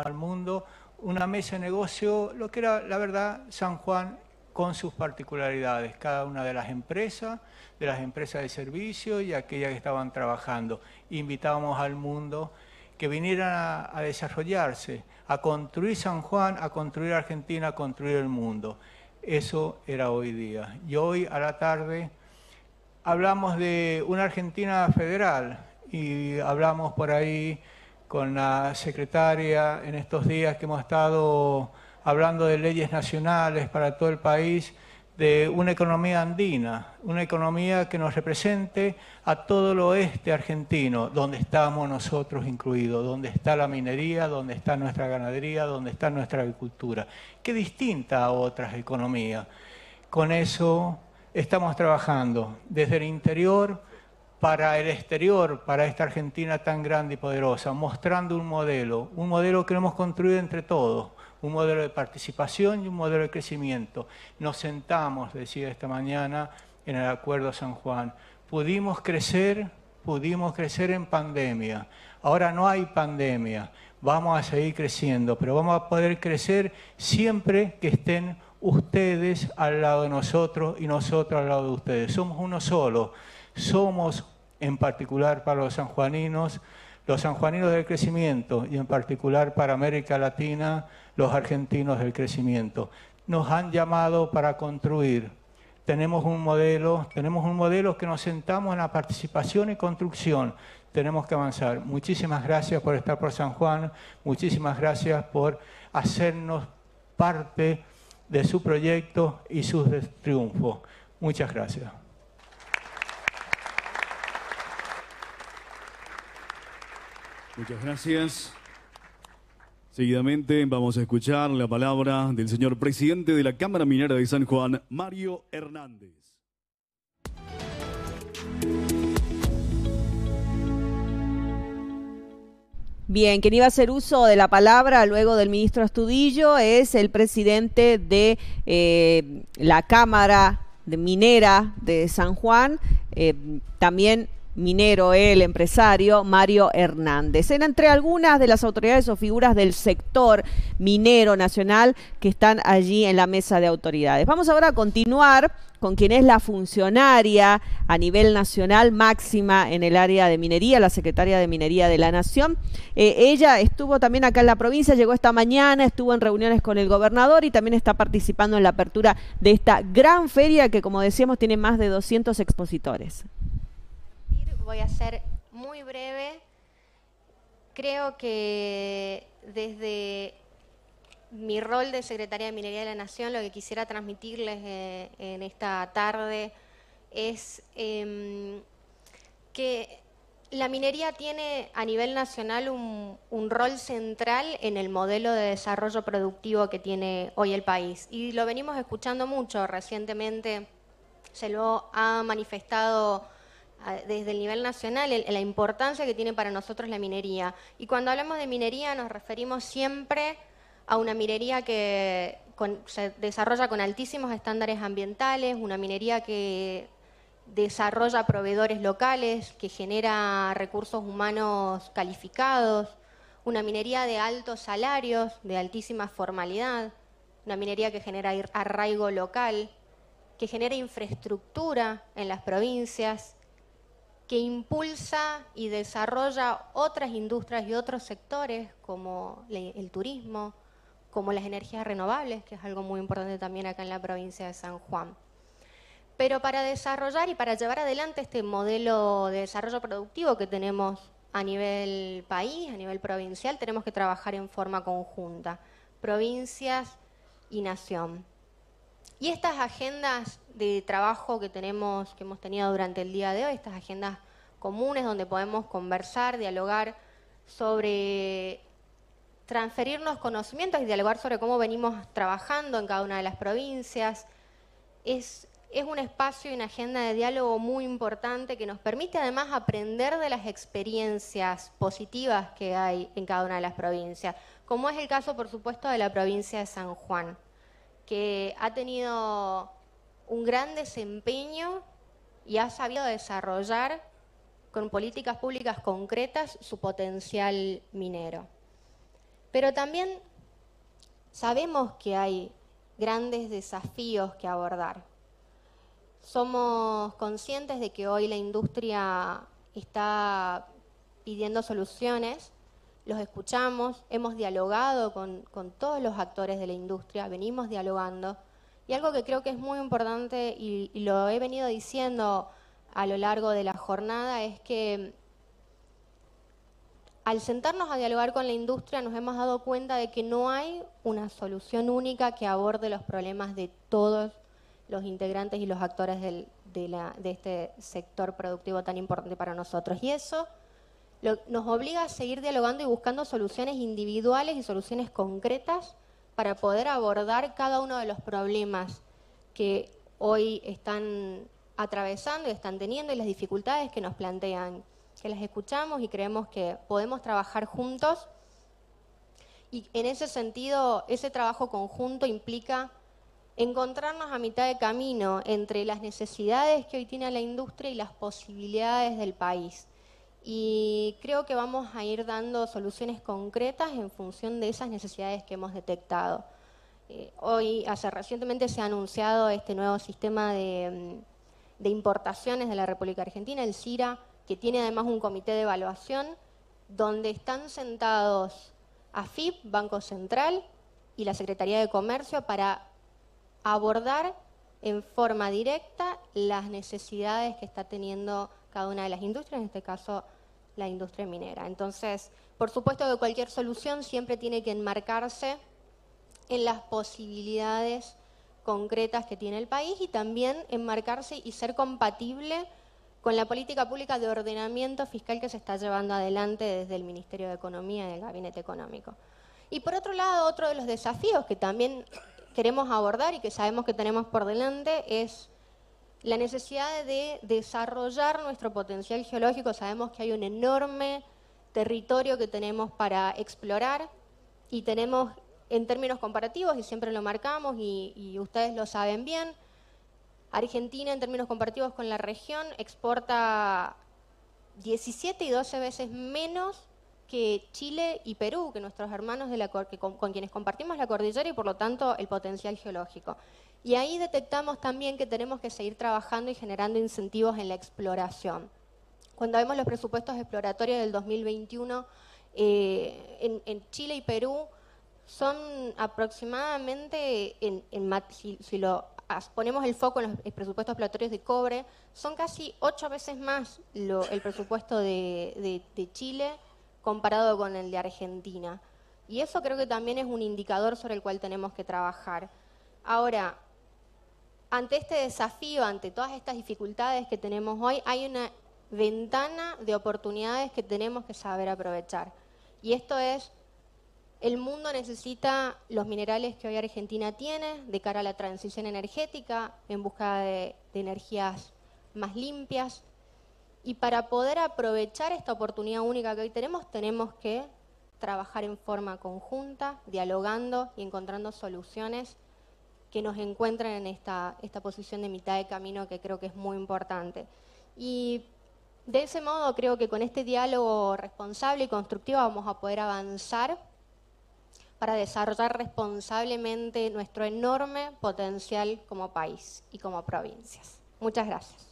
al mundo, una mesa de negocio, lo que era la verdad San Juan con sus particularidades, cada una de las empresas, de las empresas de servicio y aquellas que estaban trabajando. Invitábamos al mundo que vinieran a, a, desarrollarse, a construir San Juan, a construir Argentina, a construir el mundo. Eso era hoy día. Y hoy a la tarde hablamos de una Argentina federal y hablamos por ahí con la secretaria en estos días que hemos estado hablando de leyes nacionales para todo el país, de una economía andina, una economía que nos represente a todo el oeste argentino, donde estamos nosotros incluidos, donde está la minería, donde está nuestra ganadería, donde está nuestra agricultura, que distinta a otras economías. Con eso estamos trabajando desde el interior, para el exterior, para esta Argentina tan grande y poderosa, mostrando un modelo, un modelo que hemos construido entre todos, un modelo de participación y un modelo de crecimiento. Nos sentamos, decía esta mañana, en el Acuerdo San Juan. Pudimos crecer, pudimos crecer en pandemia. Ahora no hay pandemia, vamos a seguir creciendo, pero vamos a poder crecer siempre que estén ustedes al lado de nosotros y nosotros al lado de ustedes. Somos uno solo, somos en particular para los sanjuaninos, los sanjuaninos del crecimiento y en particular para América Latina, los argentinos del crecimiento. Nos han llamado para construir. Tenemos un modelo, tenemos un modelo que nos sentamos en la participación y construcción. Tenemos que avanzar. Muchísimas gracias por estar por San Juan, muchísimas gracias por hacernos parte de su proyecto y sus triunfos. Muchas gracias. Muchas gracias. Seguidamente vamos a escuchar la palabra del señor presidente de la Cámara Minera de San Juan, Mario Hernández. Bien, quien iba a hacer uso de la palabra luego del ministro Astudillo es el presidente de eh, la Cámara de Minera de San Juan, eh, también minero, el empresario Mario Hernández. en entre algunas de las autoridades o figuras del sector minero nacional que están allí en la mesa de autoridades. Vamos ahora a continuar con quien es la funcionaria a nivel nacional máxima en el área de minería, la secretaria de Minería de la Nación. Eh, ella estuvo también acá en la provincia, llegó esta mañana, estuvo en reuniones con el gobernador y también está participando en la apertura de esta gran feria que, como decíamos, tiene más de 200 expositores voy a ser muy breve. Creo que desde mi rol de Secretaria de Minería de la Nación, lo que quisiera transmitirles eh, en esta tarde es em, que la minería tiene a nivel nacional un, rol central en el modelo de desarrollo productivo que tiene hoy el país. Y lo venimos escuchando mucho recientemente, se lo ha manifestado desde el nivel nacional la importancia que tiene para nosotros la minería. Y cuando hablamos de minería nos referimos siempre a una minería que se desarrolla con altísimos estándares ambientales, una minería que desarrolla proveedores locales, que genera recursos humanos calificados, una minería de altos salarios, de altísima formalidad, una minería que genera arraigo local, que genera infraestructura en las provincias, que impulsa y desarrolla otras industrias y otros sectores como el turismo, como las energías renovables, que es algo muy importante también acá en la provincia de San Juan. Pero para desarrollar y para llevar adelante este modelo de desarrollo productivo que tenemos a nivel país, a nivel provincial, tenemos que trabajar en forma conjunta, provincias y nación. Y estas agendas de trabajo que tenemos, que hemos tenido durante el día de hoy, estas agendas comunes donde podemos conversar, dialogar sobre transferirnos conocimientos y dialogar sobre cómo venimos trabajando en cada una de las provincias. Es, es un espacio y una agenda de diálogo muy importante que nos permite además aprender de las experiencias positivas que hay en cada una de las provincias, como es el caso, por supuesto, de la provincia de San Juan que ha tenido un gran desempeño y ha sabido desarrollar con políticas públicas concretas su potencial minero. Pero también sabemos que hay grandes desafíos que abordar. Somos conscientes de que hoy la industria está pidiendo soluciones los escuchamos, hemos dialogado con, todos los actores de la industria, venimos dialogando. Y algo que creo que es muy importante y, lo he venido diciendo a lo largo de la jornada es que al sentarnos a dialogar con la industria nos hemos dado cuenta de que no hay una solución única que aborde los problemas de todos los integrantes y los actores de, de este sector productivo tan importante para nosotros. Y eso nos obliga a seguir dialogando y buscando soluciones individuales y soluciones concretas para poder abordar cada uno de los problemas que hoy están atravesando y están teniendo y las dificultades que nos plantean, que las escuchamos y creemos que podemos trabajar juntos. Y en ese sentido, ese trabajo conjunto implica encontrarnos a mitad de camino entre las necesidades que hoy tiene la industria y las posibilidades del país y creo que vamos a ir dando soluciones concretas en función de esas necesidades que hemos detectado. Eh, hoy, hace recientemente se ha anunciado este nuevo sistema de, mm, de importaciones de la República Argentina, el CIRA, que tiene además un comité de evaluación donde están sentados AFIP, Banco Central y la Secretaría de Comercio para abordar en forma directa las necesidades que está teniendo cada una de las industrias, en este caso la industria minera. Entonces, por supuesto que cualquier solución siempre tiene que enmarcarse en las posibilidades concretas que tiene el país y también enmarcarse y ser compatible con la política pública de ordenamiento fiscal que se está llevando adelante desde el Ministerio de Economía y el Gabinete Económico. Y por otro lado, otro de los desafíos que también queremos abordar y que sabemos que tenemos por delante es la necesidad de desarrollar nuestro potencial geológico. Sabemos que hay un enorme territorio que tenemos para explorar y tenemos en términos comparativos, y siempre lo marcamos y, ustedes lo saben bien, Argentina en términos comparativos con la región exporta 17 y 12 veces menos que Chile y Perú, que nuestros hermanos de la, con, quienes compartimos la cordillera y por lo tanto el potencial geológico. Y ahí detectamos también que tenemos que seguir trabajando y generando incentivos en la exploración. Cuando vemos los presupuestos exploratorios del 2021, eh, en, Chile y Perú son aproximadamente, en, si, lo ponemos el foco en los presupuestos exploratorios de cobre, son casi ocho veces más el presupuesto de, de Chile comparado con el de Argentina. Y eso creo que también es un indicador sobre el cual tenemos que trabajar. Ahora, ante este desafío, ante todas estas dificultades que tenemos hoy, hay una ventana de oportunidades que tenemos que saber aprovechar. Y esto es, el mundo necesita los minerales que hoy Argentina tiene de cara a la transición energética, en busca de, energías más limpias. Y para poder aprovechar esta oportunidad única que hoy tenemos, tenemos que trabajar en forma conjunta, dialogando y encontrando soluciones que nos encuentran en esta, esta posición de mitad de camino que creo que es muy importante. Y de ese modo creo que con este diálogo responsable y constructivo vamos a poder avanzar para desarrollar responsablemente nuestro enorme potencial como país y como provincias. Muchas gracias.